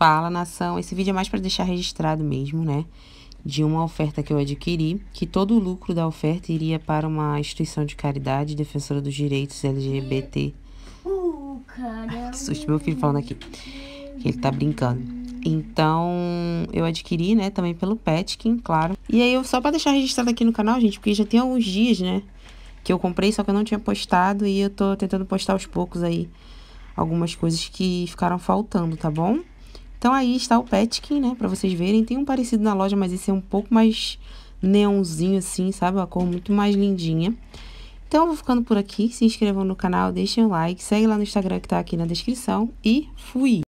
fala, nação. Esse vídeo é mais para deixar registrado mesmo, né? De uma oferta que eu adquiri, que todo o lucro da oferta iria para uma instituição de caridade defensora dos direitos LGBT. que uh, susto, meu filho falando aqui. Que ele tá brincando. Então, eu adquiri, né, também pelo Petkin, claro. E aí, eu, só para deixar registrado aqui no canal, gente, porque já tem alguns dias, né, que eu comprei, só que eu não tinha postado e eu tô tentando postar aos poucos aí algumas coisas que ficaram faltando, tá bom? Então aí está o Petkin, né? Pra vocês verem. Tem um parecido na loja, mas esse é um pouco mais neonzinho assim, sabe? Uma cor muito mais lindinha. Então eu vou ficando por aqui. Se inscrevam no canal, deixem o like, segue lá no Instagram que tá aqui na descrição. E fui!